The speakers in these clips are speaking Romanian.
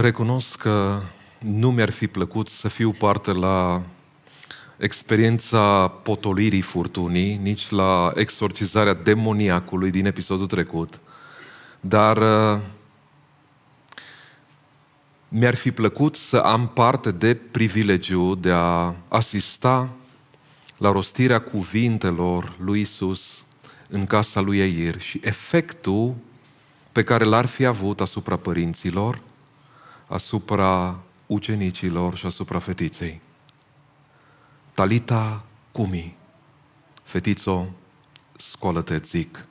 Recunosc că nu mi-ar fi plăcut să fiu parte la experiența potolirii furtunii, nici la exorcizarea demoniacului din episodul trecut, dar uh, mi-ar fi plăcut să am parte de privilegiu de a asista la rostirea cuvintelor lui Isus în casa lui Iair și efectul pe care l-ar fi avut asupra părinților, asupra ucenicilor și asupra fetiței. Talita cumi, fetițo, scoală-te, zic.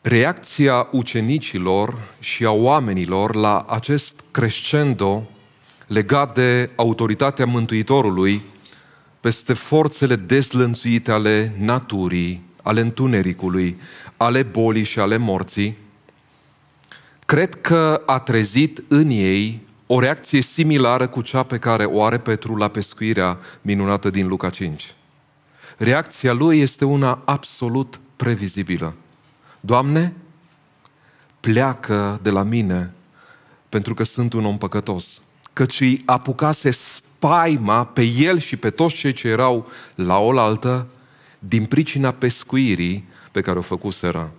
Reacția ucenicilor și a oamenilor la acest crescendo legat de autoritatea Mântuitorului peste forțele dezlănțuite ale naturii, ale întunericului, ale bolii și ale morții, cred că a trezit în ei o reacție similară cu cea pe care o are Petru la pescuirea minunată din Luca 5. Reacția lui este una absolut previzibilă. Doamne, pleacă de la mine pentru că sunt un om păcătos. Căci îi apucase spaima pe el și pe toți cei ce erau la oaltă din pricina pescuirii pe care o făcuseră.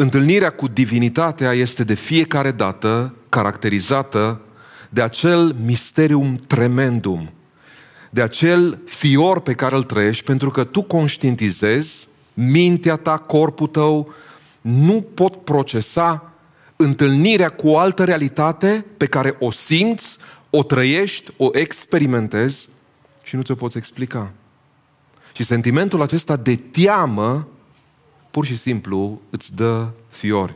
Întâlnirea cu divinitatea este de fiecare dată caracterizată de acel misterium tremendum, de acel fior pe care îl trăiești, pentru că tu conștientizezi, mintea ta, corpul tău, nu pot procesa întâlnirea cu o altă realitate pe care o simți, o trăiești, o experimentezi și nu ți-o poți explica. Și sentimentul acesta de teamă pur și simplu îți dă fiori.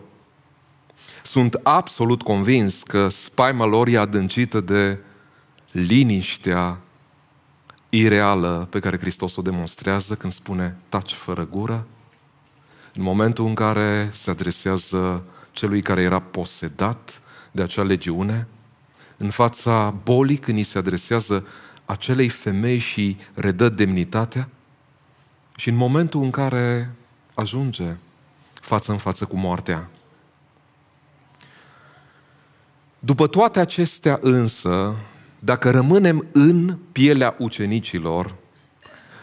Sunt absolut convins că spaima lor e adâncită de liniștea ireală pe care Hristos o demonstrează când spune taci fără gură, în momentul în care se adresează celui care era posedat de acea legiune, în fața bolii când îi se adresează acelei femei și redă demnitatea, și în momentul în care ajunge față în față cu moartea. După toate acestea însă, dacă rămânem în pielea ucenicilor,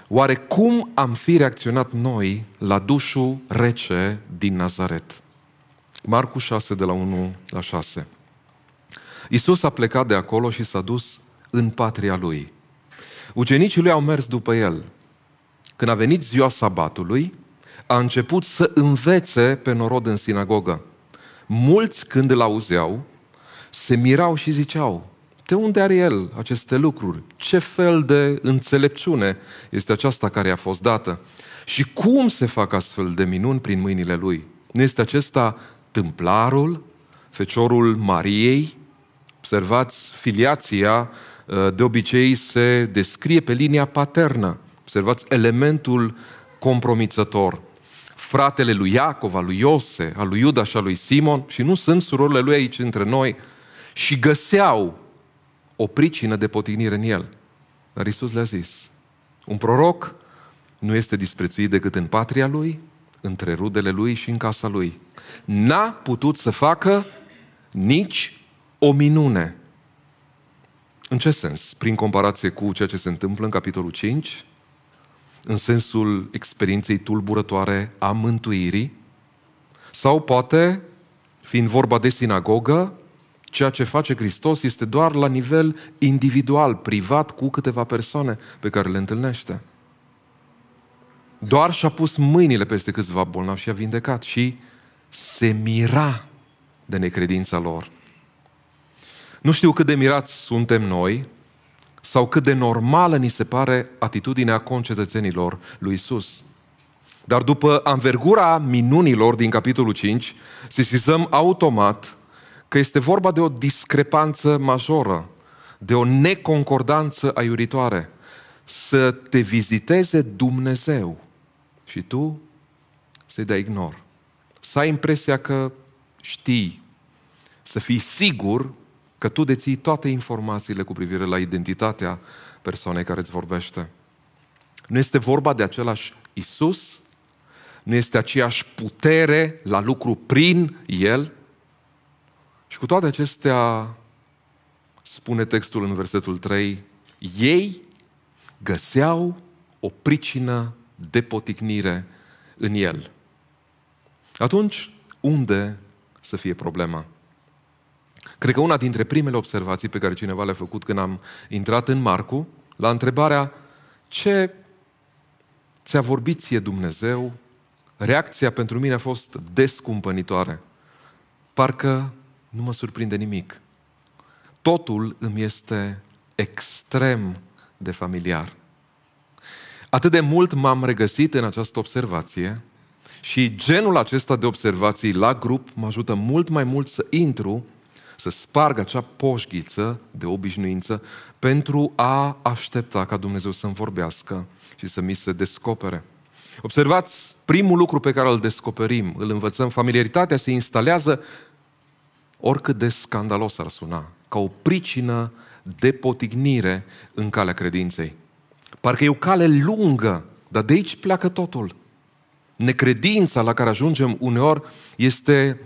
oare cum am fi reacționat noi la dușul rece din Nazaret? Marcu 6, de la 1 la 6. Iisus a plecat de acolo și s-a dus în patria lui. Ucenicii lui au mers după el. Când a venit ziua sabatului, a început să învețe pe norod în sinagogă. Mulți, când îl auzeau, se mirau și ziceau, de unde are el aceste lucruri? Ce fel de înțelepciune este aceasta care a fost dată? Și cum se fac astfel de minuni prin mâinile lui? Nu este acesta templarul, feciorul Mariei? Observați, filiația uh, de obicei se descrie pe linia paternă. Observați elementul compromițător fratele lui Iacov, al lui Iose, al lui Iuda și al lui Simon și nu sunt surorile lui aici între noi și găseau o pricină de potignire în el. Dar Isus le-a zis, un proroc nu este disprețuit decât în patria lui, între rudele lui și în casa lui. N-a putut să facă nici o minune. În ce sens? Prin comparație cu ceea ce se întâmplă în capitolul 5, în sensul experienței tulburătoare a mântuirii, sau poate, fiind vorba de sinagogă, ceea ce face Hristos este doar la nivel individual, privat, cu câteva persoane pe care le întâlnește. Doar și-a pus mâinile peste câțiva bolnavi și a vindecat și se mira de necredința lor. Nu știu cât de mirați suntem noi, sau cât de normală ni se pare atitudinea concetățenilor lui Isus. Dar după anvergura minunilor din capitolul 5, sesizăm automat că este vorba de o discrepanță majoră, de o neconcordanță aiuritoare. Să te viziteze Dumnezeu și tu să-i dai ignor. Să ai impresia că știi, să fii sigur că tu deții toate informațiile cu privire la identitatea persoanei care îți vorbește. Nu este vorba de același Isus, nu este aceeași putere la lucru prin El. Și cu toate acestea, spune textul în versetul 3, ei găseau o pricină de poticnire în El. Atunci, unde să fie problema? Cred că una dintre primele observații pe care cineva le-a făcut când am intrat în Marcu, la întrebarea ce ți-a vorbit ție Dumnezeu, reacția pentru mine a fost descumpănitoare. Parcă nu mă surprinde nimic. Totul îmi este extrem de familiar. Atât de mult m-am regăsit în această observație și genul acesta de observații la grup mă ajută mult mai mult să intru să spargă acea poșghiță de obișnuință pentru a aștepta ca Dumnezeu să-mi vorbească și să mi se descopere. Observați, primul lucru pe care îl descoperim, îl învățăm, familiaritatea se instalează oricât de scandalos ar suna, ca o pricină de potignire în calea credinței. Parcă e o cale lungă, dar de aici pleacă totul. Necredința la care ajungem uneori este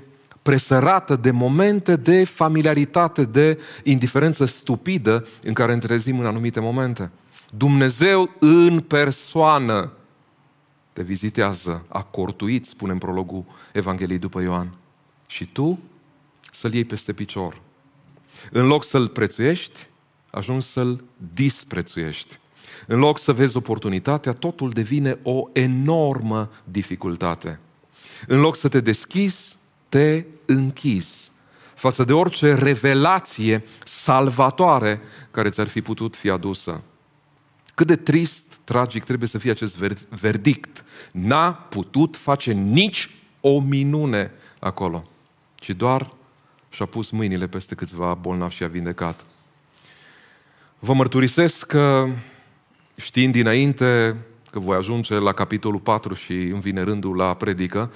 presărată de momente de familiaritate, de indiferență stupidă în care întrezim în anumite momente. Dumnezeu în persoană te vizitează, a cortuit, spune în prologul Evangheliei după Ioan. Și tu să-l iei peste picior. În loc să-l prețuiești, ajungi să-l disprețuiești. În loc să vezi oportunitatea, totul devine o enormă dificultate. În loc să te deschizi, te închizi față de orice revelație salvatoare care ți-ar fi putut fi adusă. Cât de trist, tragic trebuie să fie acest verdict. N-a putut face nici o minune acolo, ci doar și-a pus mâinile peste câțiva bolnavi și a vindecat. Vă mărturisesc că știind dinainte că voi ajunge la capitolul 4 și îmi vine rândul la predică,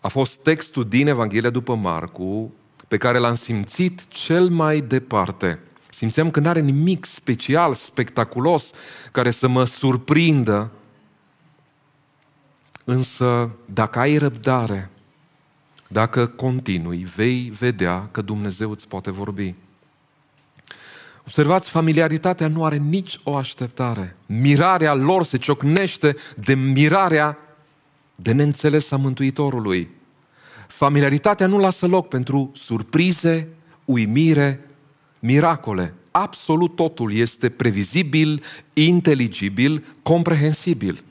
a fost textul din Evanghelia după Marcu pe care l-am simțit cel mai departe. Simțeam că nu are nimic special, spectaculos, care să mă surprindă. Însă, dacă ai răbdare, dacă continui, vei vedea că Dumnezeu îți poate vorbi. Observați, familiaritatea nu are nici o așteptare. Mirarea lor se ciocnește de mirarea de neînțeles a Mântuitorului. Familiaritatea nu lasă loc pentru surprize, uimire, miracole. Absolut totul este previzibil, inteligibil, comprehensibil.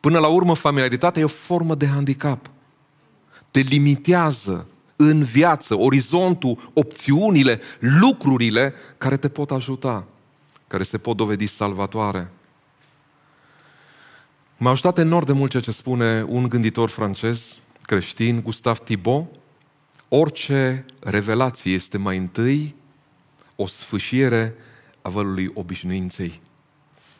Până la urmă, familiaritatea e o formă de handicap. Te limitează în viață, orizontul, opțiunile, lucrurile care te pot ajuta, care se pot dovedi salvatoare. M-a ajutat enorm de mult ceea ce spune un gânditor francez, creștin, Gustav Thibault. Orice revelație este mai întâi o sfâșiere a vălului obișnuinței.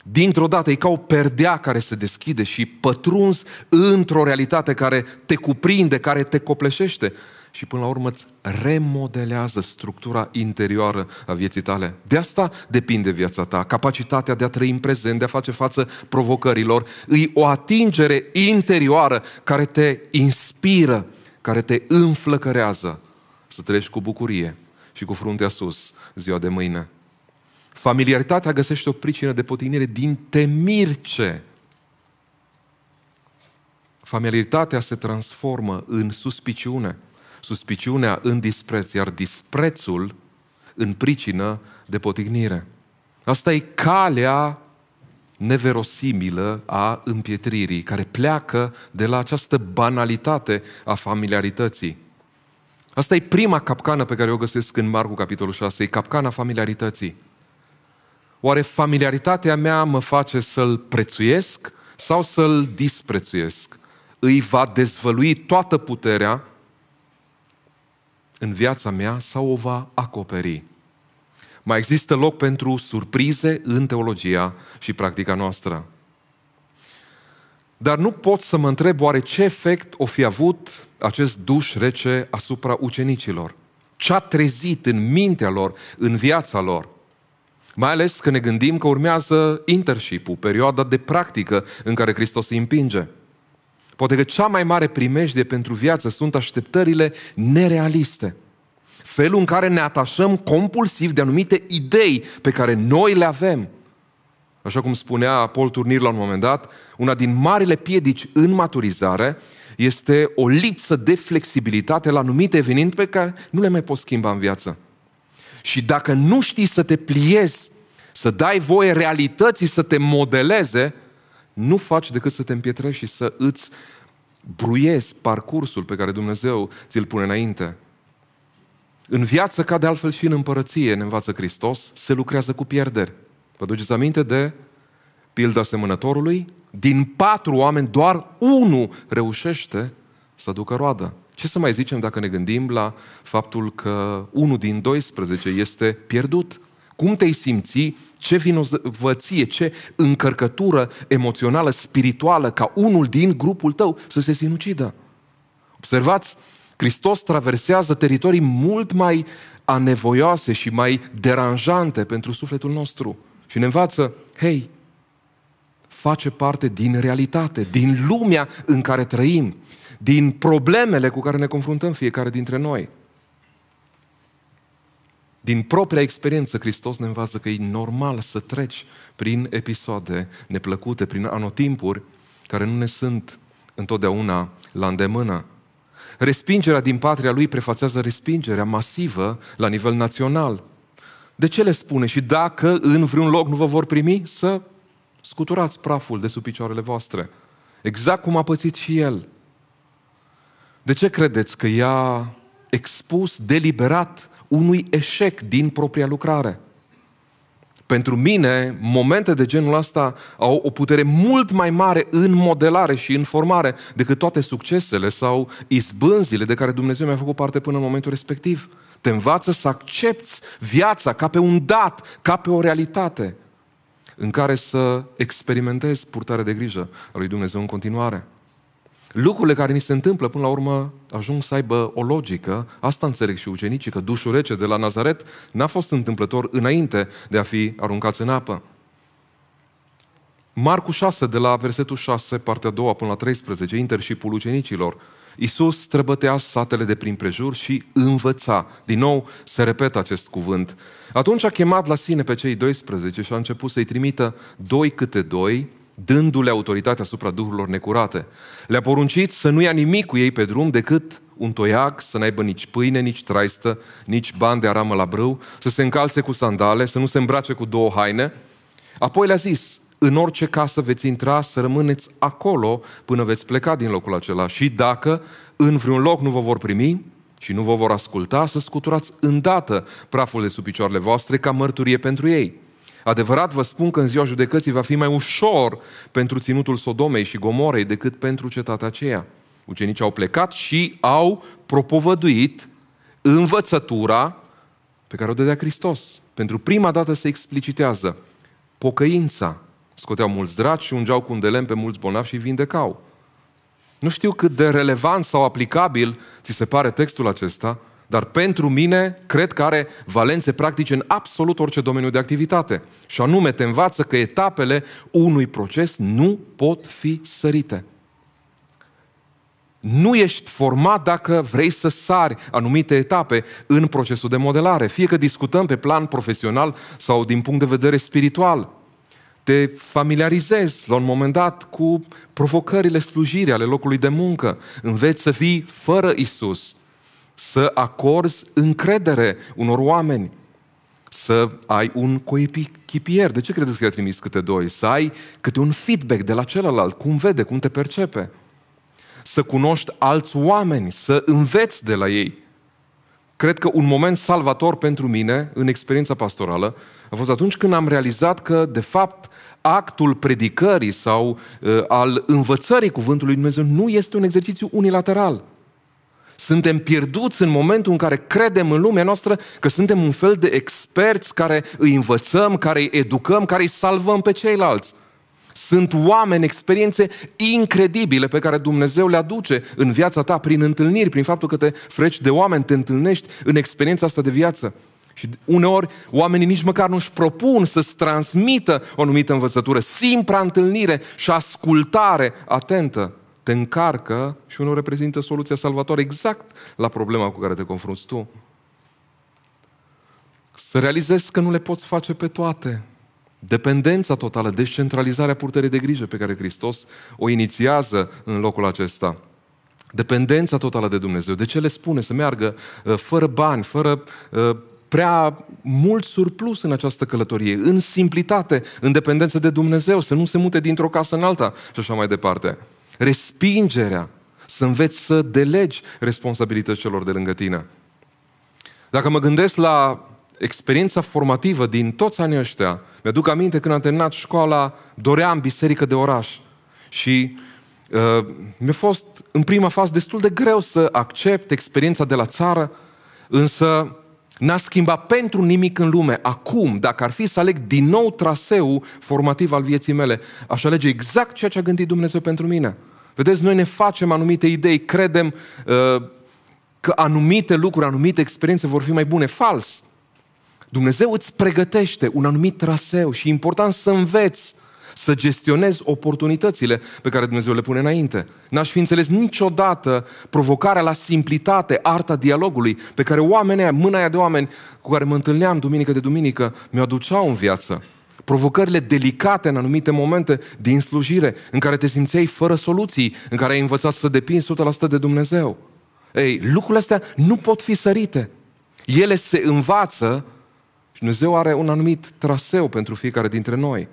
Dintr-o dată e ca o perdea care se deschide și pătruns într-o realitate care te cuprinde, care te copleșește și până la urmă îți remodelează structura interioară a vieții tale. De asta depinde viața ta. Capacitatea de a trăi în prezent, de a face față provocărilor, îi o atingere interioară care te inspiră, care te înflăcărează să trăiești cu bucurie și cu fruntea sus ziua de mâine. Familiaritatea găsește o pricină de potinire din temirce. Familiaritatea se transformă în suspiciune, suspiciunea în dispreț, iar disprețul în pricină de potignire. Asta e calea neverosimilă a împietririi, care pleacă de la această banalitate a familiarității. Asta e prima capcană pe care o găsesc în Marcu, capitolul 6, e capcana familiarității. Oare familiaritatea mea mă face să-l prețuiesc sau să-l disprețuiesc? Îi va dezvălui toată puterea în viața mea sau o va acoperi. Mai există loc pentru surprize în teologia și practica noastră. Dar nu pot să mă întreb oare ce efect o fi avut acest duș rece asupra ucenicilor. Ce a trezit în mintea lor, în viața lor. Mai ales că ne gândim că urmează internship-ul, perioada de practică în care Hristos îi împinge. Poate că cea mai mare primejdie pentru viață sunt așteptările nerealiste. Felul în care ne atașăm compulsiv de anumite idei pe care noi le avem. Așa cum spunea Paul Turnir la un moment dat, una din marile piedici în maturizare este o lipsă de flexibilitate la anumite evenimente pe care nu le mai poți schimba în viață. Și dacă nu știi să te pliezi, să dai voie realității să te modeleze, nu faci decât să te împietrești și să îți bruiezi parcursul pe care Dumnezeu ți-l pune înainte. În viață, ca de altfel și în împărăție, ne învață Hristos, se lucrează cu pierderi. Vă duceți aminte de pilda semănătorului? Din patru oameni, doar unul reușește să ducă roadă. Ce să mai zicem dacă ne gândim la faptul că unul din 12 este pierdut? Cum te-ai simți ce vinovăție, ce încărcătură emoțională, spirituală, ca unul din grupul tău să se sinucidă. Observați, Hristos traversează teritorii mult mai anevoioase și mai deranjante pentru sufletul nostru. Și ne învață, hei, face parte din realitate, din lumea în care trăim, din problemele cu care ne confruntăm fiecare dintre noi. Din propria experiență, Hristos ne învață că e normal să treci prin episoade neplăcute, prin anotimpuri care nu ne sunt întotdeauna la îndemână. Respingerea din patria lui prefațează respingerea masivă la nivel național. De ce le spune? Și dacă în vreun loc nu vă vor primi, să scuturați praful de sub picioarele voastre. Exact cum a pățit și el. De ce credeți că i-a expus deliberat unui eșec din propria lucrare. Pentru mine, momente de genul ăsta au o putere mult mai mare în modelare și în formare decât toate succesele sau izbânzile de care Dumnezeu mi-a făcut parte până în momentul respectiv. Te învață să accepti viața ca pe un dat, ca pe o realitate în care să experimentezi purtarea de grijă a lui Dumnezeu în continuare lucrurile care ni se întâmplă, până la urmă, ajung să aibă o logică. Asta înțeleg și ucenicii, că dușul rece de la Nazaret n-a fost întâmplător înainte de a fi aruncat în apă. Marcu 6, de la versetul 6, partea a doua până la 13, interșipul ucenicilor. Iisus străbătea satele de prin prejur și învăța. Din nou se repetă acest cuvânt. Atunci a chemat la sine pe cei 12 și a început să-i trimită doi câte doi dându-le autoritatea asupra duhurilor necurate. Le-a poruncit să nu ia nimic cu ei pe drum decât un toiac, să n-aibă nici pâine, nici traistă, nici bani de aramă la brâu, să se încalțe cu sandale, să nu se îmbrace cu două haine. Apoi le-a zis, în orice casă veți intra, să rămâneți acolo până veți pleca din locul acela. Și dacă în vreun loc nu vă vor primi și nu vă vor asculta, să scuturați îndată praful de sub picioarele voastre ca mărturie pentru ei. Adevărat vă spun că în ziua judecății va fi mai ușor pentru ținutul Sodomei și Gomorei decât pentru cetatea aceea. Ucenicii au plecat și au propovăduit învățătura pe care o dădea Hristos. Pentru prima dată se explicitează pocăința. Scoteau mulți draci și ungeau cu un delem pe mulți bolnavi și vindecau. Nu știu cât de relevant sau aplicabil ți se pare textul acesta, dar pentru mine cred că are valențe practice în absolut orice domeniu de activitate. Și anume, te învață că etapele unui proces nu pot fi sărite. Nu ești format dacă vrei să sari anumite etape în procesul de modelare, fie că discutăm pe plan profesional sau din punct de vedere spiritual. Te familiarizezi la un moment dat cu provocările slujirii ale locului de muncă. Înveți să fii fără Isus să acorzi încredere unor oameni, să ai un coechipier. De ce credeți că i-a trimis câte doi? Să ai câte un feedback de la celălalt, cum vede, cum te percepe. Să cunoști alți oameni, să înveți de la ei. Cred că un moment salvator pentru mine în experiența pastorală a fost atunci când am realizat că, de fapt, actul predicării sau uh, al învățării Cuvântului Dumnezeu nu este un exercițiu unilateral. Suntem pierduți în momentul în care credem în lumea noastră că suntem un fel de experți care îi învățăm, care îi educăm, care îi salvăm pe ceilalți. Sunt oameni, experiențe incredibile pe care Dumnezeu le aduce în viața ta prin întâlniri, prin faptul că te freci de oameni, te întâlnești în experiența asta de viață. Și uneori oamenii nici măcar nu-și propun să-ți transmită o anumită învățătură. Simpla întâlnire și ascultare atentă te încarcă și unul reprezintă soluția salvatoare exact la problema cu care te confrunți tu. Să realizezi că nu le poți face pe toate. Dependența totală, descentralizarea purtării de grijă pe care Hristos o inițiază în locul acesta. Dependența totală de Dumnezeu. De ce le spune să meargă uh, fără bani, fără uh, prea mult surplus în această călătorie, în simplitate, în dependență de Dumnezeu, să nu se mute dintr-o casă în alta și așa mai departe respingerea, să înveți să delegi responsabilități celor de lângă tine. Dacă mă gândesc la experiența formativă din toți anii ăștia, mi-aduc aminte când am terminat școala, doream biserică de oraș. Și uh, mi-a fost în prima fază destul de greu să accept experiența de la țară, însă N-a schimbat pentru nimic în lume. Acum, dacă ar fi să aleg din nou traseul formativ al vieții mele, aș alege exact ceea ce a gândit Dumnezeu pentru mine. Vedeți, noi ne facem anumite idei, credem uh, că anumite lucruri, anumite experiențe vor fi mai bune. Fals! Dumnezeu îți pregătește un anumit traseu și e important să înveți să gestionez oportunitățile pe care Dumnezeu le pune înainte. N-aș fi înțeles niciodată provocarea la simplitate, arta dialogului, pe care oamenii, mâna aia de oameni cu care mă întâlneam duminică de duminică, mi-o aduceau în viață. Provocările delicate în anumite momente din slujire, în care te simțeai fără soluții, în care ai învățat să depinzi 100% de Dumnezeu. Ei, lucrurile astea nu pot fi sărite. Ele se învață și Dumnezeu are un anumit traseu pentru fiecare dintre noi.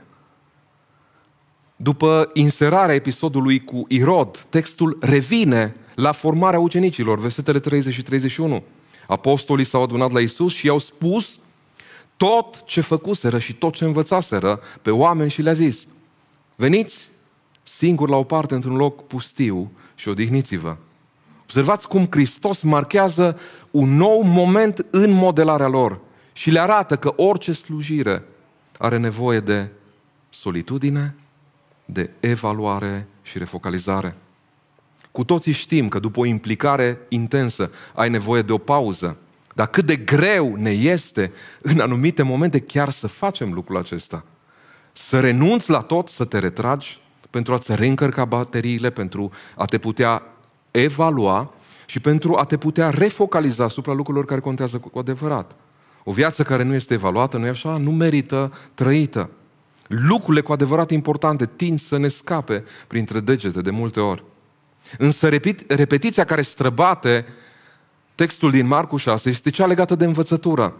După inserarea episodului cu Irod, textul revine la formarea ucenicilor, versetele 30 și 31. Apostolii s-au adunat la Isus și i-au spus tot ce făcuseră și tot ce învățaseră pe oameni și le-a zis, veniți singur la o parte într-un loc pustiu și odihniți-vă. Observați cum Hristos marchează un nou moment în modelarea lor și le arată că orice slujire are nevoie de solitudine, de evaluare și refocalizare. Cu toții știm că după o implicare intensă ai nevoie de o pauză, dar cât de greu ne este în anumite momente chiar să facem lucrul acesta. Să renunți la tot, să te retragi pentru a-ți reîncărca bateriile, pentru a te putea evalua și pentru a te putea refocaliza asupra lucrurilor care contează cu adevărat. O viață care nu este evaluată, nu e așa, nu merită trăită. Lucrurile cu adevărat importante tind să ne scape printre degete de multe ori. Însă repet, repetiția care străbate textul din Marcu 6 este cea legată de învățătură.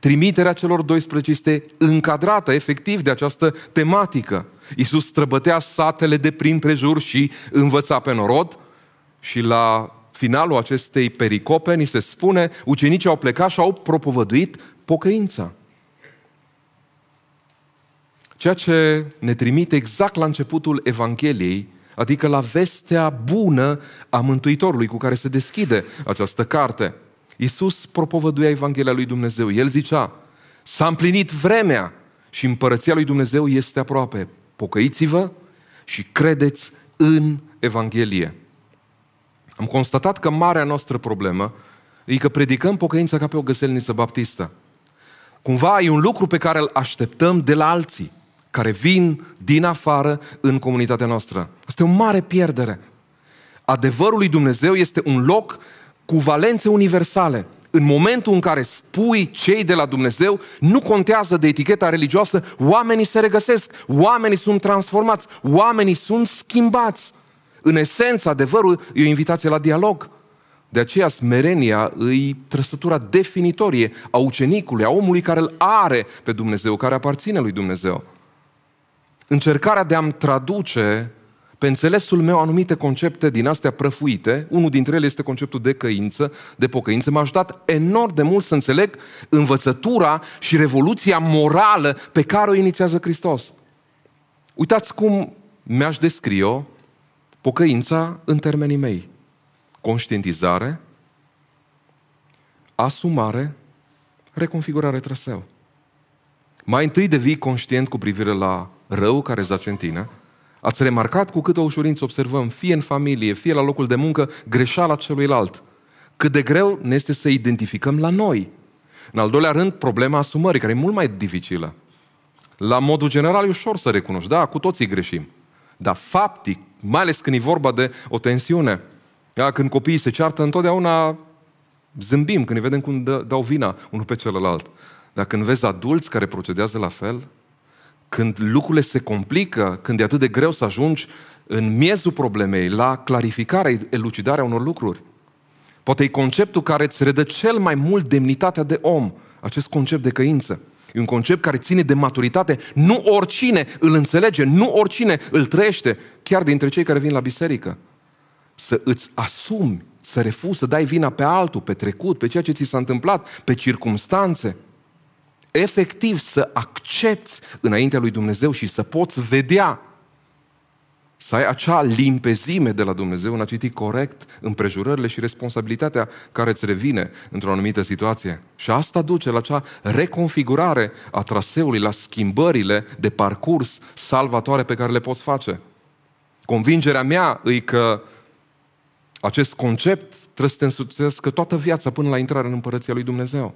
Trimiterea celor 12 este încadrată efectiv de această tematică. Iisus străbătea satele de prin prejur și învăța pe norod și la finalul acestei pericope ni se spune ucenicii au plecat și au propovăduit pocăința. Ceea ce ne trimite exact la începutul Evangheliei, adică la vestea bună a Mântuitorului cu care se deschide această carte. Iisus propovăduia Evanghelia lui Dumnezeu. El zicea, s-a împlinit vremea și împărăția lui Dumnezeu este aproape. Pocăiți-vă și credeți în Evanghelie. Am constatat că marea noastră problemă e că predicăm pocăința ca pe o găselniță baptistă. Cumva e un lucru pe care îl așteptăm de la alții care vin din afară în comunitatea noastră. Asta e o mare pierdere. Adevărul lui Dumnezeu este un loc cu valențe universale. În momentul în care spui cei de la Dumnezeu, nu contează de eticheta religioasă, oamenii se regăsesc, oamenii sunt transformați, oamenii sunt schimbați. În esență, adevărul e o invitație la dialog. De aceea smerenia îi trăsătura definitorie a ucenicului, a omului care îl are pe Dumnezeu, care aparține lui Dumnezeu încercarea de a-mi traduce pe înțelesul meu anumite concepte din astea prăfuite, unul dintre ele este conceptul de căință, de pocăință, m-a ajutat enorm de mult să înțeleg învățătura și revoluția morală pe care o inițiază Hristos. Uitați cum mi-aș descrie-o pocăința în termenii mei. Conștientizare, asumare, reconfigurare traseu. Mai întâi devii conștient cu privire la rău care zace în tine, ați remarcat cu câtă ușurință observăm, fie în familie, fie la locul de muncă, greșeala celuilalt. Cât de greu ne este să identificăm la noi. În al doilea rând, problema asumării, care e mult mai dificilă. La modul general e ușor să recunoști, da, cu toții greșim. Dar faptic, mai ales când e vorba de o tensiune, da, când copiii se ceartă, întotdeauna zâmbim când îi vedem cum dă, dau vina unul pe celălalt. Dar când vezi adulți care procedează la fel, când lucrurile se complică, când e atât de greu să ajungi în miezul problemei, la clarificarea, elucidarea unor lucruri. Poate e conceptul care îți redă cel mai mult demnitatea de om, acest concept de căință. E un concept care ține de maturitate. Nu oricine îl înțelege, nu oricine îl trăiește, chiar dintre cei care vin la biserică. Să îți asumi, să refuzi, să dai vina pe altul, pe trecut, pe ceea ce ți s-a întâmplat, pe circumstanțe – efectiv să accepti înaintea lui Dumnezeu și să poți vedea să ai acea limpezime de la Dumnezeu în a citi corect împrejurările și responsabilitatea care îți revine într-o anumită situație. Și asta duce la acea reconfigurare a traseului, la schimbările de parcurs salvatoare pe care le poți face. Convingerea mea e că acest concept trebuie să te însuțească toată viața până la intrarea în Împărăția lui Dumnezeu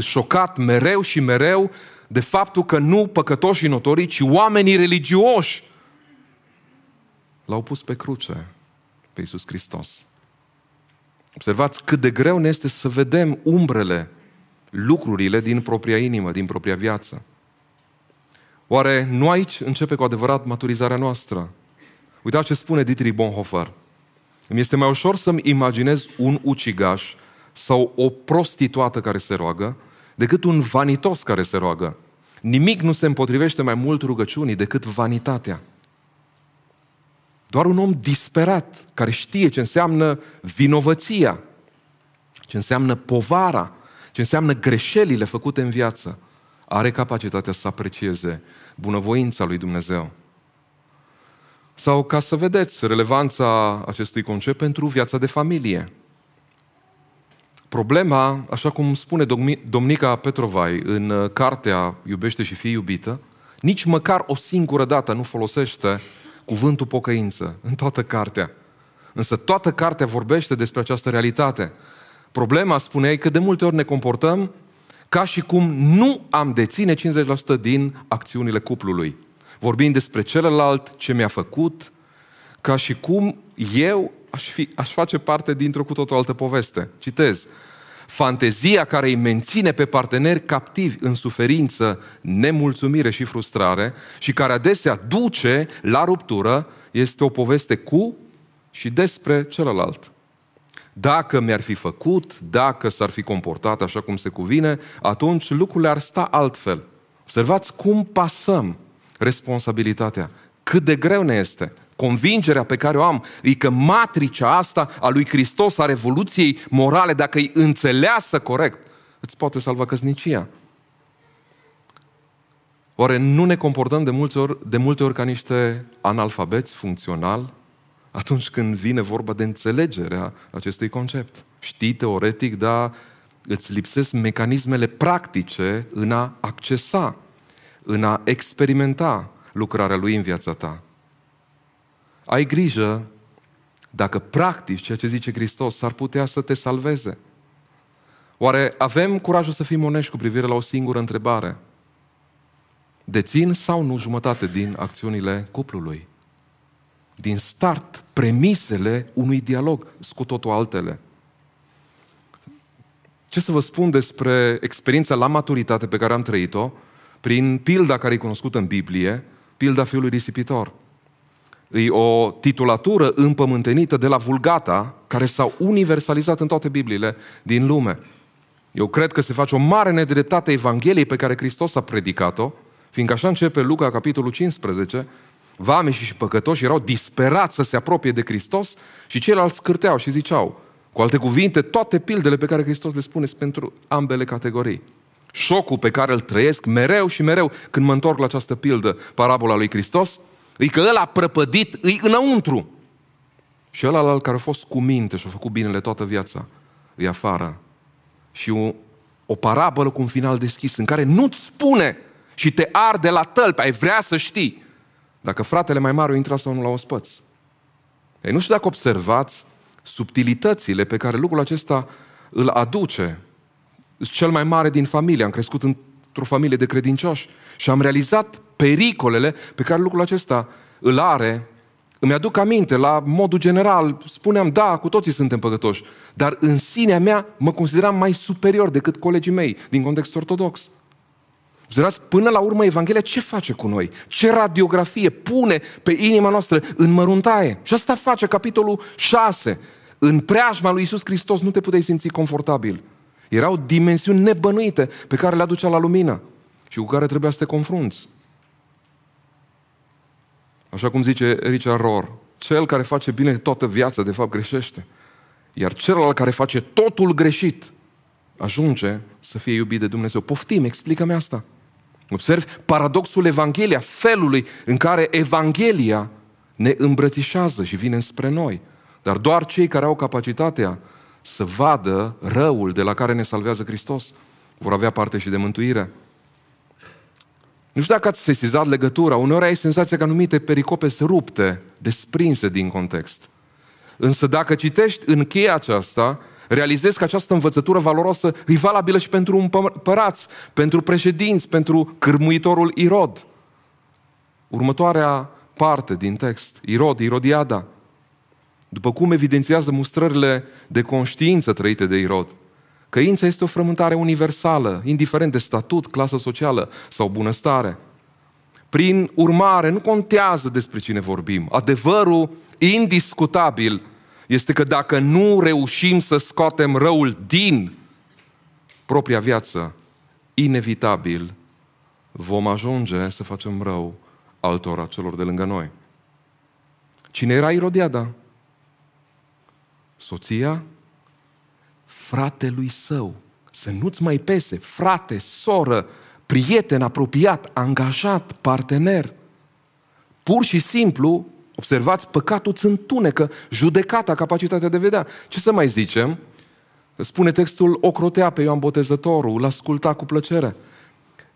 șocat mereu și mereu de faptul că nu păcătoșii notorii, ci oamenii religioși l-au pus pe cruce pe Iisus Hristos. Observați cât de greu ne este să vedem umbrele, lucrurile din propria inimă, din propria viață. Oare nu aici începe cu adevărat maturizarea noastră? Uitați ce spune Dietrich Bonhoeffer. Îmi este mai ușor să-mi imaginez un ucigaș sau o prostituată care se roagă, decât un vanitos care se roagă. Nimic nu se împotrivește mai mult rugăciunii decât vanitatea. Doar un om disperat, care știe ce înseamnă vinovăția, ce înseamnă povara, ce înseamnă greșelile făcute în viață, are capacitatea să aprecieze bunăvoința lui Dumnezeu. Sau ca să vedeți relevanța acestui concept pentru viața de familie. Problema, așa cum spune domnica Petrovai în uh, cartea Iubește și fii iubită, nici măcar o singură dată nu folosește cuvântul pocăință în toată cartea. Însă toată cartea vorbește despre această realitate. Problema, spune ei, că de multe ori ne comportăm ca și cum nu am deține 50% din acțiunile cuplului. Vorbim despre celălalt, ce mi-a făcut, ca și cum eu aș, fi, aș face parte dintr-o cu totul altă poveste. Citez. Fantezia care îi menține pe parteneri captivi în suferință, nemulțumire și frustrare și care adesea duce la ruptură, este o poveste cu și despre celălalt. Dacă mi-ar fi făcut, dacă s-ar fi comportat așa cum se cuvine, atunci lucrurile ar sta altfel. Observați cum pasăm responsabilitatea. Cât de greu ne este convingerea pe care o am e că matricea asta a lui Hristos, a revoluției morale, dacă îi înțeleasă corect, îți poate salva căsnicia. Oare nu ne comportăm de multe ori, de multe ori ca niște analfabeți funcțional atunci când vine vorba de înțelegerea acestui concept? Știi teoretic, dar îți lipsesc mecanismele practice în a accesa, în a experimenta lucrarea lui în viața ta ai grijă dacă practici ceea ce zice Hristos, s-ar putea să te salveze. Oare avem curajul să fim onești cu privire la o singură întrebare? Dețin sau nu jumătate din acțiunile cuplului? Din start, premisele unui dialog cu totul altele. Ce să vă spun despre experiența la maturitate pe care am trăit-o, prin pilda care e cunoscută în Biblie, pilda fiului risipitor – E o titulatură împământenită de la Vulgata, care s-a universalizat în toate Bibliile din lume. Eu cred că se face o mare nedreptate Evangheliei pe care Hristos a predicat-o, fiindcă așa începe Luca, capitolul 15, vame și păcătoși erau disperați să se apropie de Hristos și ceilalți scârteau și ziceau, cu alte cuvinte, toate pildele pe care Hristos le spune sunt pentru ambele categorii. Șocul pe care îl trăiesc mereu și mereu când mă întorc la această pildă, parabola lui Hristos, E că ăla prăpădit îi înăuntru. Și ăla care a fost cu minte și a făcut binele toată viața, e afară. Și o, o parabolă cu un final deschis, în care nu-ți spune și te arde la tălpi, ai vrea să știi dacă fratele mai mare o intra sau nu la ospăț. Ei, nu știu dacă observați subtilitățile pe care lucrul acesta îl aduce. Sunt cel mai mare din familie, am crescut într-o familie de credincioși și am realizat pericolele pe care lucrul acesta îl are. Îmi aduc aminte, la modul general, spuneam, da, cu toții suntem păcătoși, dar în sinea mea mă consideram mai superior decât colegii mei din context ortodox. Observați, până la urmă, Evanghelia ce face cu noi? Ce radiografie pune pe inima noastră în măruntaie? Și asta face capitolul 6. În preajma lui Isus Hristos nu te puteai simți confortabil. Erau dimensiuni nebănuite pe care le aducea la lumină și cu care trebuia să te confrunți. Așa cum zice Richard Rohr, cel care face bine toată viața, de fapt, greșește. Iar celălalt care face totul greșit, ajunge să fie iubit de Dumnezeu. Poftim, explică-mi asta. Observi paradoxul Evanghelia, felului în care Evanghelia ne îmbrățișează și vine spre noi. Dar doar cei care au capacitatea să vadă răul de la care ne salvează Hristos vor avea parte și de mântuire. Nu știu dacă ați sesizat legătura. Uneori ai senzația că anumite pericope se rupte, desprinse din context. Însă dacă citești în cheia aceasta, realizezi că această învățătură valoroasă e valabilă și pentru un păraț, pentru președinți, pentru cârmuitorul Irod. Următoarea parte din text, Irod, Irodiada, după cum evidențiază mustrările de conștiință trăite de Irod, Căința este o frământare universală, indiferent de statut, clasă socială sau bunăstare. Prin urmare, nu contează despre cine vorbim. Adevărul indiscutabil este că dacă nu reușim să scoatem răul din propria viață, inevitabil vom ajunge să facem rău altora, celor de lângă noi. Cine era Irodiada? Soția fratelui său. Să nu-ți mai pese, frate, soră, prieten apropiat, angajat, partener. Pur și simplu, observați, păcatul îți întunecă judecata, capacitatea de vedea. Ce să mai zicem? Spune textul, ocrotea pe Ioan Botezătorul, îl asculta cu plăcere.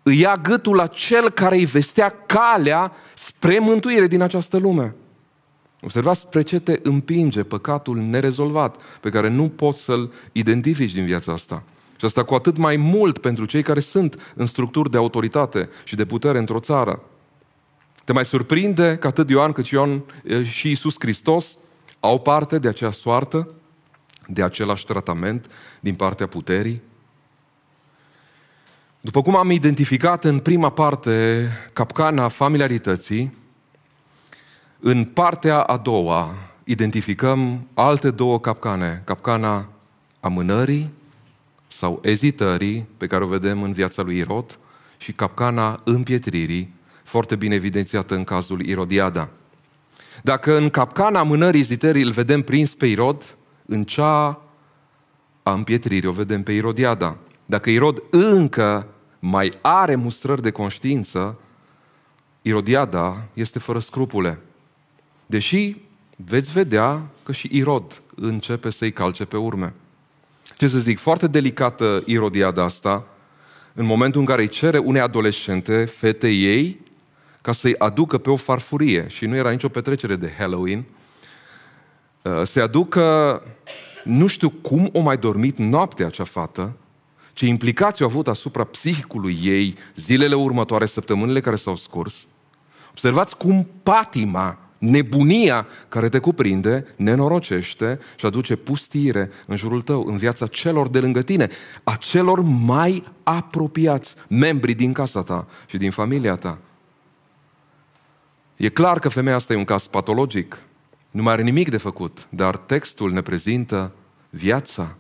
Îi ia gâtul la cel care îi vestea calea spre mântuire din această lume. Observați, te împinge păcatul nerezolvat, pe care nu poți să-l identifici din viața asta. Și asta cu atât mai mult pentru cei care sunt în structuri de autoritate și de putere într-o țară. Te mai surprinde că atât Ioan cât Ioan și Iisus Hristos au parte de aceeași soartă, de același tratament din partea puterii? După cum am identificat în prima parte capcana familiarității, în partea a doua identificăm alte două capcane. Capcana amânării sau ezitării pe care o vedem în viața lui Irod și capcana împietririi, foarte bine evidențiată în cazul Irodiada. Dacă în capcana amânării ezitării îl vedem prins pe Irod, în cea a împietririi o vedem pe Irodiada. Dacă Irod încă mai are mustrări de conștiință, Irodiada este fără scrupule. Deși veți vedea că și Irod începe să-i calce pe urme. Ce să zic, foarte delicată Irodiada asta, în momentul în care îi cere unei adolescente, fete ei, ca să-i aducă pe o farfurie, și nu era nicio petrecere de Halloween, uh, se aducă, nu știu cum o mai dormit noaptea acea fată, ce implicații au avut asupra psihicului ei zilele următoare, săptămânile care s-au scurs. Observați cum patima nebunia care te cuprinde, nenorocește și aduce pustire în jurul tău, în viața celor de lângă tine, a celor mai apropiați, membri din casa ta și din familia ta. E clar că femeia asta e un caz patologic. Nu mai are nimic de făcut, dar textul ne prezintă viața,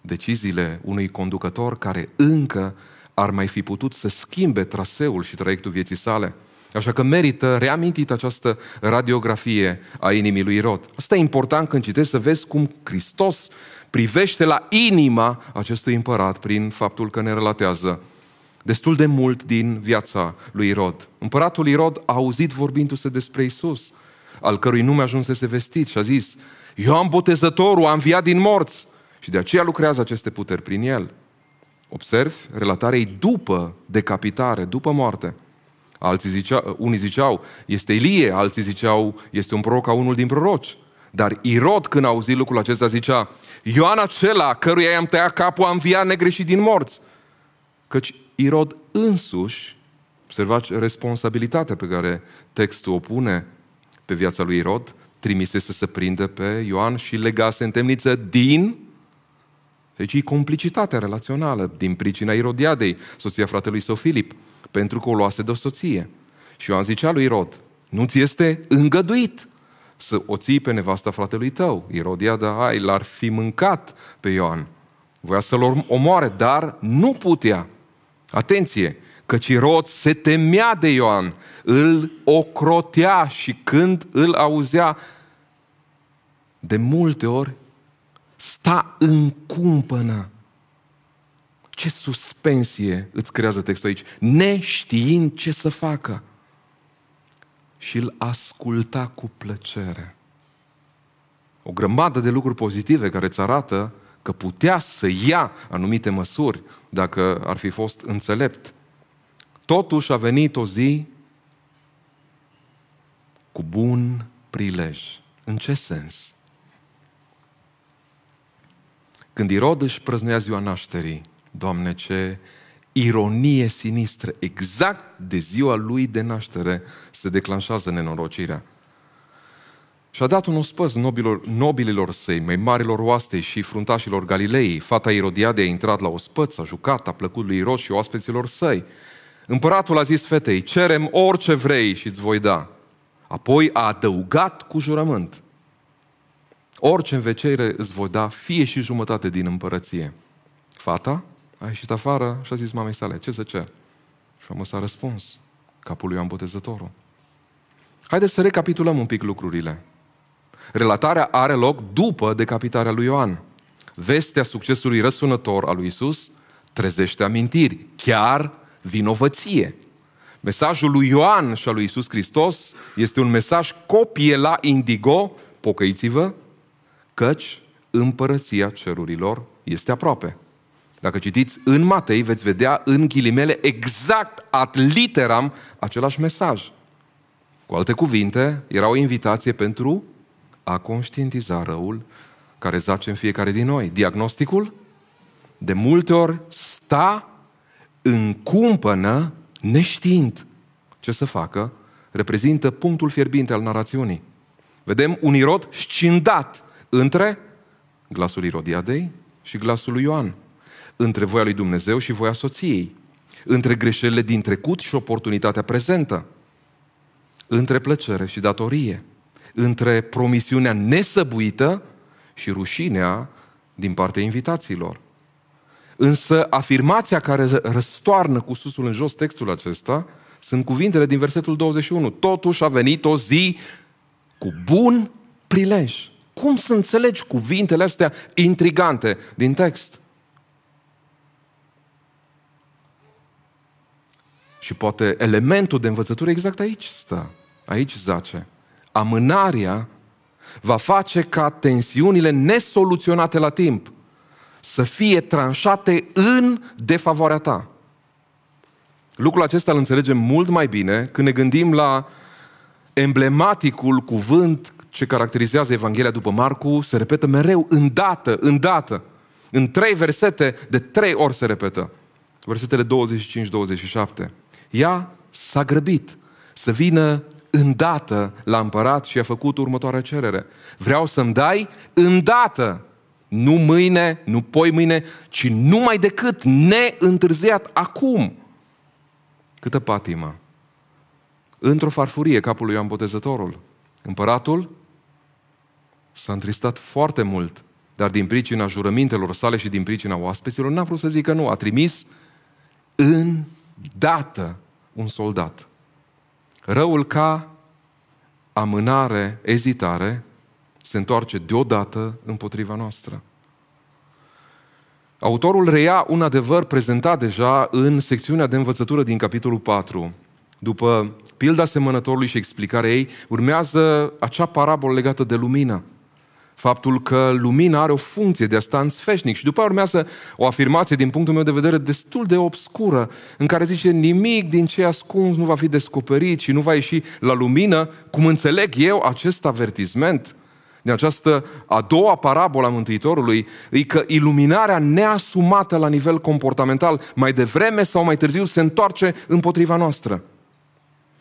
deciziile unui conducător care încă ar mai fi putut să schimbe traseul și traiectul vieții sale – Așa că merită reamintit această radiografie a inimii lui Irod. Asta e important când citești să vezi cum Hristos privește la inima acestui împărat prin faptul că ne relatează destul de mult din viața lui Irod. Împăratul Irod a auzit vorbindu-se despre Isus, al cărui nume ajunsese vestit și a zis, eu am botezătorul, am viat din morți și de aceea lucrează aceste puteri prin el. Observ, relatarea e după decapitare, după moarte. Alții zicea, unii ziceau, este Ilie, alții ziceau, este un proroc ca unul din proroci. Dar Irod, când a auzit lucrul acesta, zicea, Ioan acela, căruia i-am tăiat capul, a înviat negreșit din morți. Căci Irod însuși, observați responsabilitatea pe care textul o pune pe viața lui Irod, trimise să se prindă pe Ioan și legase în temniță din deci complicitatea relațională din pricina Irodiadei, soția fratelui său Filip pentru că o luase de soție. Și Ioan zicea lui Irod, nu ți este îngăduit să o ții pe nevasta fratelui tău. Irodiada, ai, l-ar fi mâncat pe Ioan. Voia să-l omoare, dar nu putea. Atenție, căci Irod se temea de Ioan, îl ocrotea și când îl auzea, de multe ori sta în cumpănă ce suspensie îți creează textul aici? Neștiind ce să facă. Și îl asculta cu plăcere. O grămadă de lucruri pozitive care îți arată că putea să ia anumite măsuri dacă ar fi fost înțelept. Totuși a venit o zi cu bun prilej. În ce sens? Când Irod își prăznuia ziua nașterii, Doamne, ce ironie sinistră, exact de ziua lui de naștere se declanșează nenorocirea. Și a dat un ospăț nobilor, nobililor săi, mai marilor oastei și fruntașilor Galilei. Fata Irodiade a intrat la ospăț, a jucat, a plăcut lui Irod și oaspeților săi. Împăratul a zis fetei, cerem orice vrei și îți voi da. Apoi a adăugat cu jurământ. Orice în îți voi da, fie și jumătate din împărăție. Fata a ieșit afară și a zis mamei sale, ce să cer? Și omul s-a răspuns, capul lui Ioan Botezătorul. Haideți să recapitulăm un pic lucrurile. Relatarea are loc după decapitarea lui Ioan. Vestea succesului răsunător al lui Isus trezește amintiri, chiar vinovăție. Mesajul lui Ioan și al lui Isus Hristos este un mesaj copie la indigo, pocăiți-vă, căci împărăția cerurilor este aproape. Dacă citiți în Matei, veți vedea în ghilimele exact ad literam același mesaj. Cu alte cuvinte, era o invitație pentru a conștientiza răul care zace în fiecare din noi. Diagnosticul? De multe ori sta în cumpănă neștiind ce să facă, reprezintă punctul fierbinte al narațiunii. Vedem un irod scindat între glasul Irodiadei și glasul lui Ioan între voia lui Dumnezeu și voia soției, între greșelile din trecut și oportunitatea prezentă, între plăcere și datorie, între promisiunea nesăbuită și rușinea din partea invitațiilor. Însă afirmația care răstoarnă cu susul în jos textul acesta sunt cuvintele din versetul 21. Totuși a venit o zi cu bun prilej. Cum să înțelegi cuvintele astea intrigante din text? Și poate elementul de învățătură exact aici stă, aici zace. Amânarea va face ca tensiunile nesoluționate la timp să fie tranșate în defavoarea ta. Lucrul acesta îl înțelegem mult mai bine când ne gândim la emblematicul cuvânt ce caracterizează Evanghelia după Marcu, se repetă mereu, îndată, îndată. În trei versete, de trei ori se repetă. Versetele 25-27. Ea s-a grăbit să vină îndată la împărat și a făcut următoarea cerere. Vreau să-mi dai îndată, nu mâine, nu poi mâine, ci numai decât neîntârziat, acum. Câtă patimă! Într-o farfurie capul lui Ioan Botezătorul. Împăratul s-a întristat foarte mult, dar din pricina jurămintelor sale și din pricina oaspeților n-a vrut să zică nu, a trimis în dată un soldat. Răul ca amânare, ezitare, se întoarce deodată împotriva noastră. Autorul reia un adevăr prezentat deja în secțiunea de învățătură din capitolul 4. După pilda semănătorului și explicarea ei, urmează acea parabolă legată de lumină faptul că lumina are o funcție de a sta în sfeșnic. Și după urmează o afirmație, din punctul meu de vedere, destul de obscură, în care zice nimic din ce ascuns nu va fi descoperit și nu va ieși la lumină, cum înțeleg eu acest avertisment din această a doua parabolă a Mântuitorului, e că iluminarea neasumată la nivel comportamental, mai devreme sau mai târziu, se întoarce împotriva noastră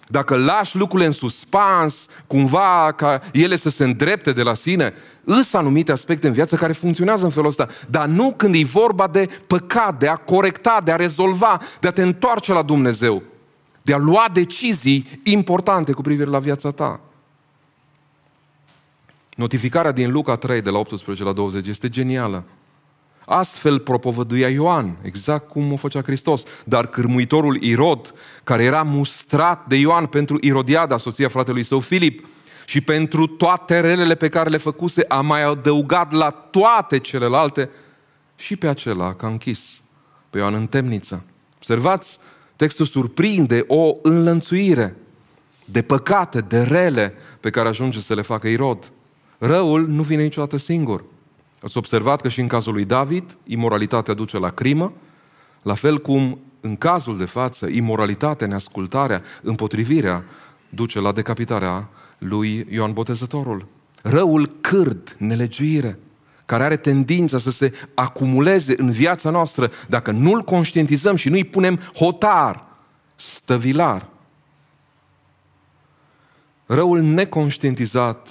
dacă lași lucrurile în suspans, cumva ca ele să se îndrepte de la sine, îs anumite aspecte în viață care funcționează în felul ăsta. Dar nu când e vorba de păcat, de a corecta, de a rezolva, de a te întoarce la Dumnezeu, de a lua decizii importante cu privire la viața ta. Notificarea din Luca 3, de la 18 la 20, este genială. Astfel propovăduia Ioan, exact cum o făcea Hristos. Dar cârmuitorul Irod, care era mustrat de Ioan pentru Irodiada, soția fratelui său Filip, și pentru toate relele pe care le făcuse, a mai adăugat la toate celelalte și pe acela că a închis pe Ioan în temniță. Observați, textul surprinde o înlănțuire de păcate, de rele pe care ajunge să le facă Irod. Răul nu vine niciodată singur. Ați observat că și în cazul lui David, imoralitatea duce la crimă, la fel cum în cazul de față, imoralitatea, neascultarea, împotrivirea duce la decapitarea lui Ioan Botezătorul. Răul cârd, nelegiuire, care are tendința să se acumuleze în viața noastră dacă nu-l conștientizăm și nu-i punem hotar, stăvilar. Răul neconștientizat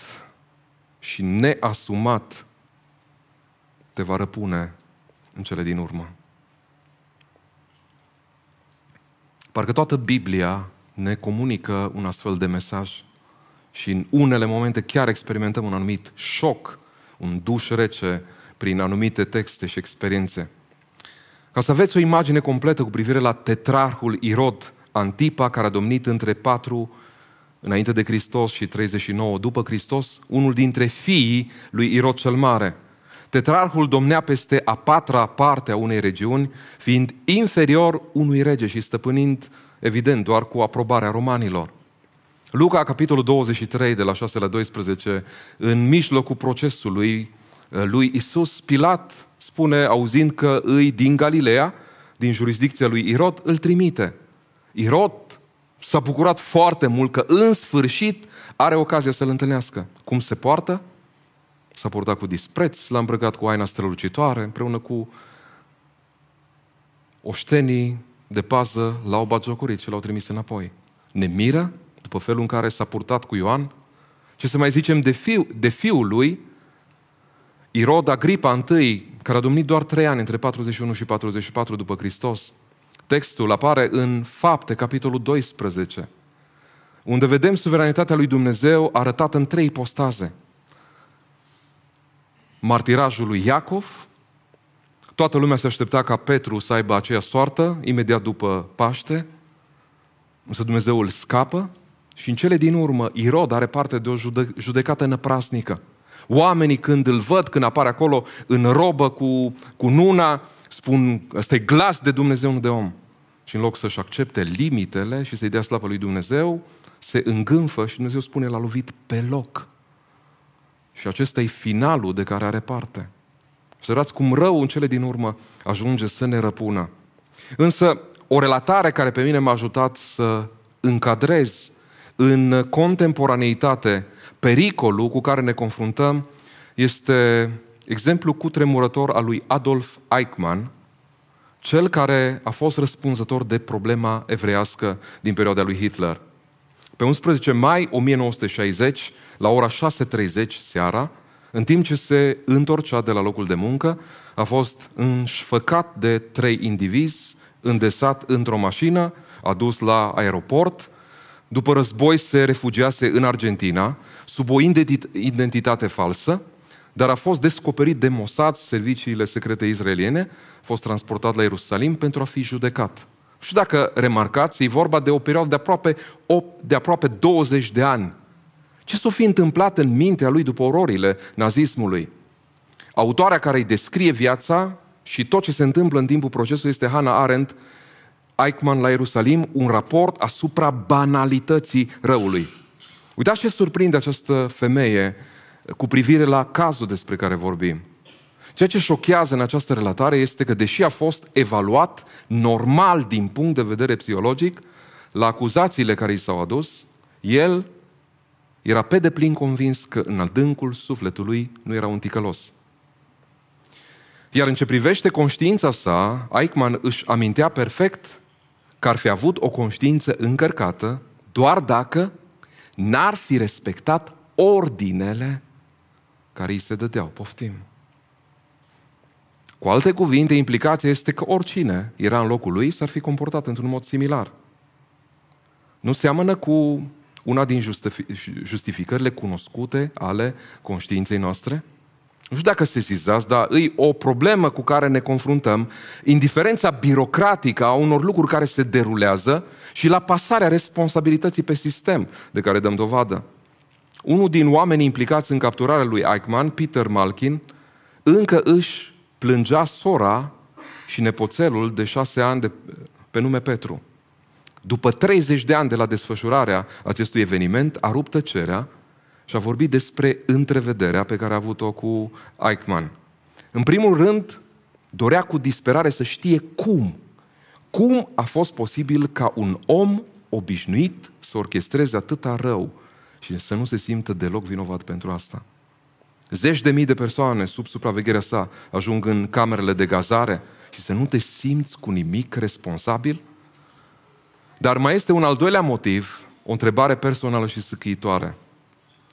și neasumat te va răpune în cele din urmă. Parcă toată Biblia ne comunică un astfel de mesaj și în unele momente chiar experimentăm un anumit șoc, un duș rece prin anumite texte și experiențe. Ca să aveți o imagine completă cu privire la tetrarhul Irod Antipa, care a domnit între 4 înainte de Hristos și 39 după Hristos, unul dintre fiii lui Irod cel Mare – Tetrarhul domnea peste a patra parte a unei regiuni, fiind inferior unui rege și stăpânind, evident, doar cu aprobarea romanilor. Luca, capitolul 23, de la 6 la 12, în mijlocul procesului eh, lui Isus, Pilat spune, auzind că îi din Galileea, din jurisdicția lui Irod, îl trimite. Irod s-a bucurat foarte mult că în sfârșit are ocazia să-l întâlnească. Cum se poartă? S-a purtat cu dispreț, l-a îmbrăcat cu aina strălucitoare, împreună cu oștenii de pază l-au bagiocorit și l-au trimis înapoi. Ne miră după felul în care s-a purtat cu Ioan? Ce să mai zicem de, fiu, de fiul lui, Irod Agripa I, care a domnit doar trei ani, între 41 și 44 după Hristos. Textul apare în Fapte, capitolul 12, unde vedem suveranitatea lui Dumnezeu arătată în trei postaze – martirajul lui Iacov. Toată lumea se aștepta ca Petru să aibă aceea soartă imediat după Paște, însă Dumnezeu îl scapă și în cele din urmă Irod are parte de o judecată năprasnică. Oamenii când îl văd, când apare acolo în robă cu, cu nuna, spun, ăsta e glas de Dumnezeu, nu de om. Și în loc să-și accepte limitele și să-i dea slavă lui Dumnezeu, se îngânfă și Dumnezeu spune, l-a lovit pe loc. Și acesta e finalul de care are parte. Observați cum rău în cele din urmă ajunge să ne răpună. Însă, o relatare care pe mine m-a ajutat să încadrez în contemporaneitate pericolul cu care ne confruntăm este exemplu cutremurător al lui Adolf Eichmann, cel care a fost răspunzător de problema evrească din perioada lui Hitler. Pe 11 mai 1960, la ora 6.30 seara, în timp ce se întorcea de la locul de muncă, a fost înșfăcat de trei indivizi, îndesat într-o mașină, adus la aeroport. După război se refugiase în Argentina, sub o identitate falsă, dar a fost descoperit de Mossad, serviciile secrete israeliene, a fost transportat la Ierusalim pentru a fi judecat. Și dacă remarcați, e vorba de o perioadă de aproape, 8, de aproape 20 de ani ce s-o fi întâmplat în mintea lui după ororile nazismului? Autoarea care îi descrie viața și tot ce se întâmplă în timpul procesului este Hannah Arendt, Eichmann la Ierusalim, un raport asupra banalității răului. Uitați ce surprinde această femeie cu privire la cazul despre care vorbim. Ceea ce șochează în această relatare este că, deși a fost evaluat normal din punct de vedere psihologic, la acuzațiile care i s-au adus, el era pe deplin convins că în adâncul sufletului nu era un ticălos. Iar în ce privește conștiința sa, Eichmann își amintea perfect că ar fi avut o conștiință încărcată doar dacă n-ar fi respectat ordinele care îi se dădeau. Poftim! Cu alte cuvinte, implicația este că oricine era în locul lui s-ar fi comportat într-un mod similar. Nu seamănă cu una din justificările cunoscute ale conștiinței noastre? Nu știu dacă zizați, dar e o problemă cu care ne confruntăm, indiferența birocratică a unor lucruri care se derulează și la pasarea responsabilității pe sistem de care dăm dovadă. Unul din oamenii implicați în capturarea lui Eichmann, Peter Malkin, încă își plângea sora și nepoțelul de șase ani de, pe nume Petru după 30 de ani de la desfășurarea acestui eveniment, a rupt tăcerea și a vorbit despre întrevederea pe care a avut-o cu Eichmann. În primul rând, dorea cu disperare să știe cum. Cum a fost posibil ca un om obișnuit să orchestreze atâta rău și să nu se simtă deloc vinovat pentru asta? Zeci de mii de persoane sub supravegherea sa ajung în camerele de gazare și să nu te simți cu nimic responsabil? Dar mai este un al doilea motiv, o întrebare personală și sâcâitoare.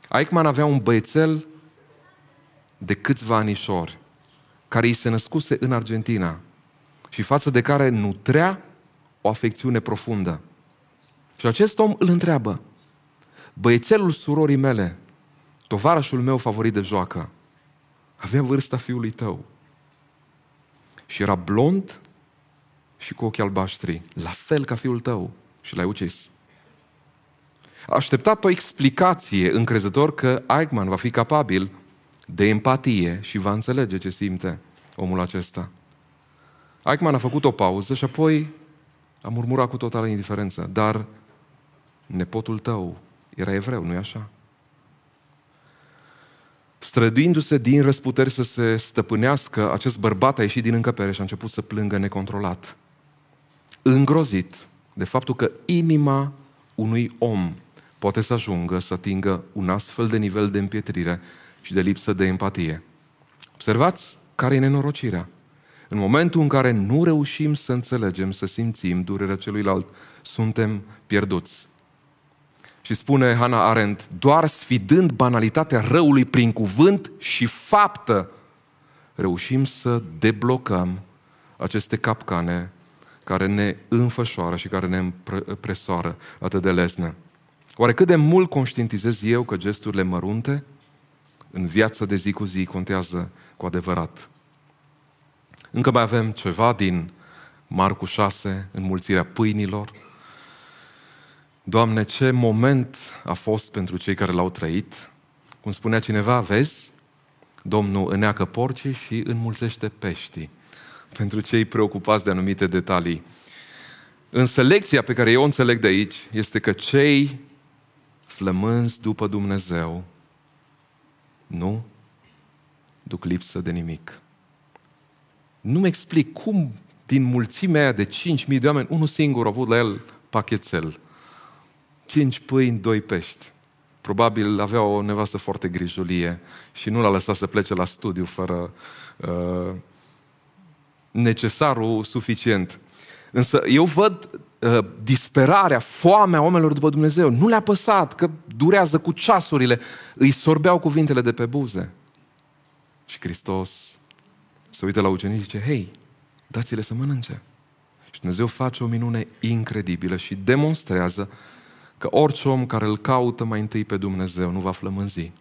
Aikman avea un băiețel de câțiva anișori, care îi se născuse în Argentina și față de care nutrea o afecțiune profundă. Și acest om îl întreabă, băiețelul surorii mele, tovarășul meu favorit de joacă, avea vârsta fiului tău. Și era blond, și cu ochii albaștri, la fel ca fiul tău, și l-ai ucis. A așteptat o explicație încrezător că Eichmann va fi capabil de empatie și va înțelege ce simte omul acesta. Eichmann a făcut o pauză și apoi a murmurat cu totală indiferență. Dar nepotul tău era evreu, nu-i așa? Străduindu-se din răsputeri să se stăpânească, acest bărbat a ieșit din încăpere și a început să plângă necontrolat îngrozit de faptul că inima unui om poate să ajungă să atingă un astfel de nivel de împietrire și de lipsă de empatie. Observați care e nenorocirea. În momentul în care nu reușim să înțelegem, să simțim durerea celuilalt, suntem pierduți. Și spune Hannah Arendt, doar sfidând banalitatea răului prin cuvânt și faptă, reușim să deblocăm aceste capcane care ne înfășoară și care ne presoară atât de lesne. Oare cât de mult conștientizez eu că gesturile mărunte în viața de zi cu zi contează cu adevărat? Încă mai avem ceva din Marcu 6, înmulțirea pâinilor. Doamne, ce moment a fost pentru cei care l-au trăit. Cum spunea cineva, vezi, Domnul îneacă porcii și înmulțește peștii pentru cei preocupați de anumite detalii. Însă lecția pe care eu o înțeleg de aici este că cei flămânzi după Dumnezeu nu duc lipsă de nimic. Nu-mi explic cum din mulțimea aia de 5.000 de oameni, unul singur a avut la el pachetel. 5 pâini, 2 pești. Probabil avea o nevastă foarte grijulie și nu l-a lăsat să plece la studiu fără uh, necesarul suficient. Însă eu văd uh, disperarea, foamea oamenilor după Dumnezeu. Nu le-a păsat că durează cu ceasurile. Îi sorbeau cuvintele de pe buze. Și Hristos se uită la ucenici și zice, hei, dați-le să mănânce. Și Dumnezeu face o minune incredibilă și demonstrează că orice om care îl caută mai întâi pe Dumnezeu nu va flămânzi.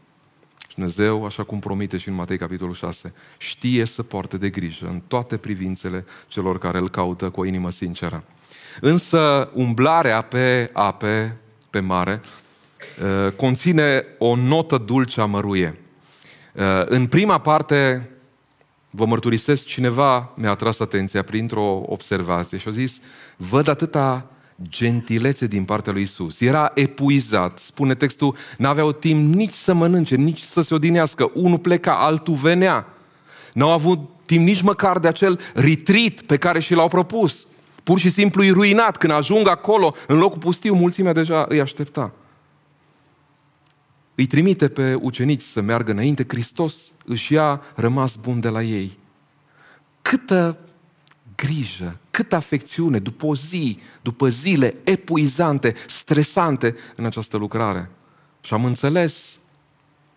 Și Dumnezeu, așa cum promite și în Matei capitolul 6, știe să poarte de grijă în toate privințele celor care îl caută cu o inimă sinceră. Însă umblarea pe ape, pe mare, uh, conține o notă dulce amăruie. Uh, în prima parte, vă mărturisesc, cineva mi-a atras atenția printr-o observație și a zis, văd atâta gentilețe din partea lui Isus. Era epuizat, spune textul, n-aveau timp nici să mănânce, nici să se odinească. Unul pleca, altul venea. N-au avut timp nici măcar de acel retreat pe care și l-au propus. Pur și simplu îi ruinat. Când ajung acolo, în locul pustiu, mulțimea deja îi aștepta. Îi trimite pe ucenici să meargă înainte. Hristos își ia rămas bun de la ei. Câtă grijă, câtă afecțiune după o zi, după zile epuizante, stresante în această lucrare. Și am înțeles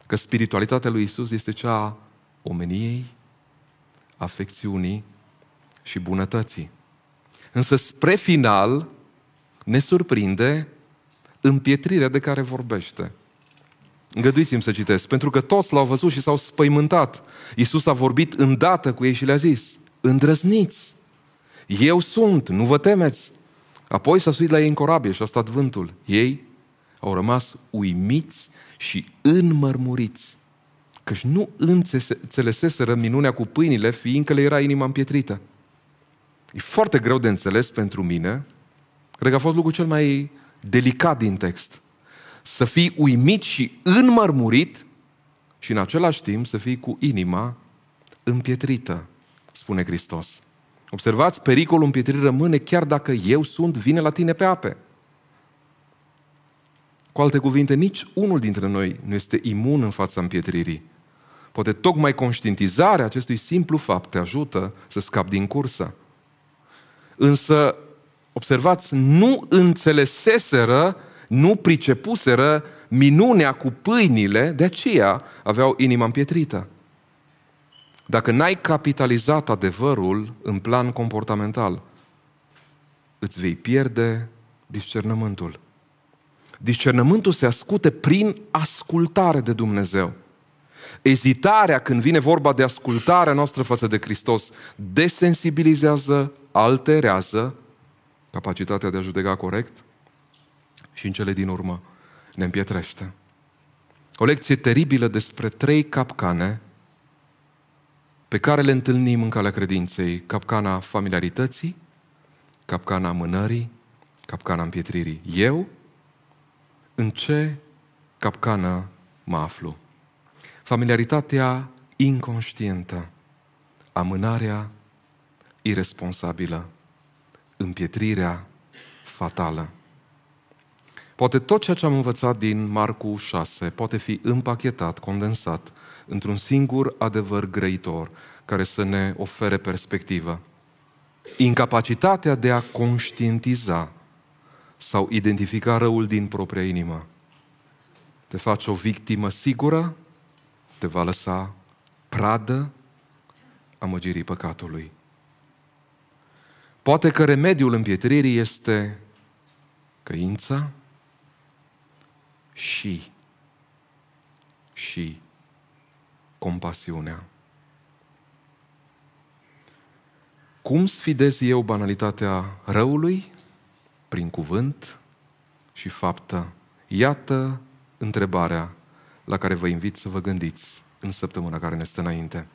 că spiritualitatea lui Isus este cea a omeniei, afecțiunii și bunătății. Însă spre final ne surprinde împietrirea de care vorbește. Îngăduiți-mi să citesc, pentru că toți l-au văzut și s-au spăimântat. Iisus a vorbit îndată cu ei și le-a zis, îndrăzniți, eu sunt, nu vă temeți. Apoi s-a suit la ei în corabie și a stat vântul. Ei au rămas uimiți și înmărmuriți, căci nu înțeleseseră minunea cu pâinile, fiindcă le era inima împietrită. E foarte greu de înțeles pentru mine, cred că a fost lucrul cel mai delicat din text. Să fii uimit și înmărmurit și în același timp să fii cu inima împietrită, spune Hristos. Observați, pericolul împietrii rămâne chiar dacă eu sunt, vine la tine pe ape. Cu alte cuvinte, nici unul dintre noi nu este imun în fața împietririi. Poate tocmai conștientizarea acestui simplu fapt te ajută să scapi din cursă. Însă, observați, nu înțeleseseră, nu pricepuseră minunea cu pâinile, de aceea aveau inima împietrită. Dacă n-ai capitalizat adevărul în plan comportamental, îți vei pierde discernământul. Discernământul se ascute prin ascultare de Dumnezeu. Ezitarea când vine vorba de ascultarea noastră față de Hristos desensibilizează, alterează capacitatea de a judeca corect și în cele din urmă ne împietrește. O lecție teribilă despre trei capcane pe care le întâlnim în calea credinței, capcana familiarității, capcana amânării, capcana împietririi. Eu? În ce capcană mă aflu? Familiaritatea inconștientă, amânarea irresponsabilă, împietrirea fatală. Poate tot ceea ce am învățat din Marcu 6 poate fi împachetat, condensat într-un singur adevăr grăitor care să ne ofere perspectivă. Incapacitatea de a conștientiza sau identifica răul din propria inimă. Te faci o victimă sigură, te va lăsa pradă amăgirii păcatului. Poate că remediul împietririi este căința și și compasiunea. Cum sfidez eu banalitatea răului? Prin cuvânt și faptă. Iată întrebarea la care vă invit să vă gândiți în săptămâna care ne stă înainte.